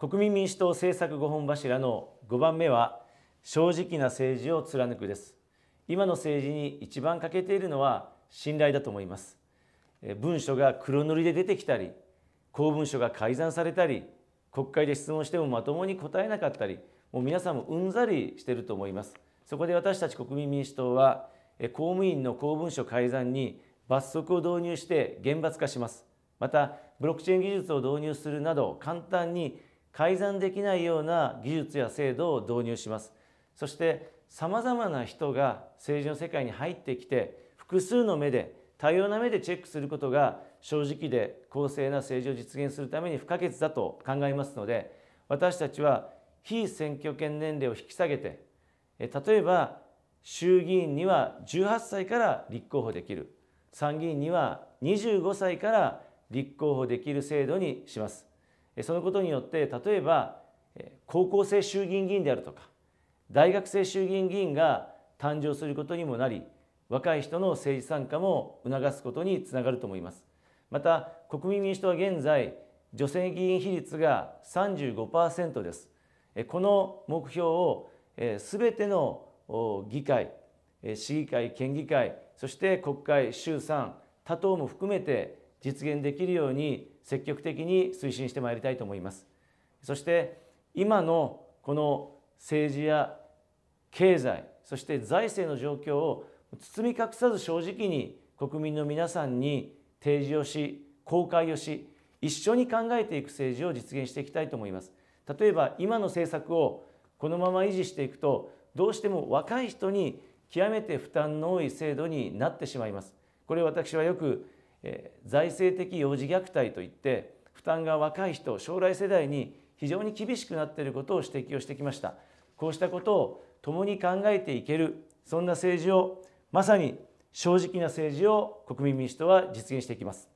国民民主党政策5本柱の5番目は正直な政治を貫くです今の政治に一番欠けているのは信頼だと思います文書が黒塗りで出てきたり公文書が改ざんされたり国会で質問してもまともに答えなかったりもう皆さんもうんざりしていると思いますそこで私たち国民民主党は公務員の公文書改ざんに罰則を導入して厳罰化しますまたブロックチェーン技術を導入するなど簡単に改ざんできないような技術や制度を導入しますそしてさまざまな人が政治の世界に入ってきて複数の目で多様な目でチェックすることが正直で公正な政治を実現するために不可欠だと考えますので私たちは非選挙権年齢を引き下げて例えば衆議院には18歳から立候補できる参議院には25歳から立候補できる制度にしますそのことによって例えば高校生衆議院議員であるとか大学生衆議院議員が誕生することにもなり若い人の政治参加も促すことにつながると思いますまた国民民主党は現在女性議員比率が35%ですこの目標をすべての議会市議会県議会そして国会衆参他党も含めて実現できるように積極的に推進してまいりたいと思います。そして今のこの政治や経済そして財政の状況を包み隠さず正直に国民の皆さんに提示をし公開をし一緒に考えていく政治を実現していきたいと思います。例えば今の政策をこのまま維持していくとどうしても若い人に極めて負担の多い制度になってしまいます。これ私はよくえ財政的幼児虐待といって負担が若い人将来世代に非常に厳しくなっていることを指摘をしてきましたこうしたことを共に考えていけるそんな政治をまさに正直な政治を国民民主党は実現していきます。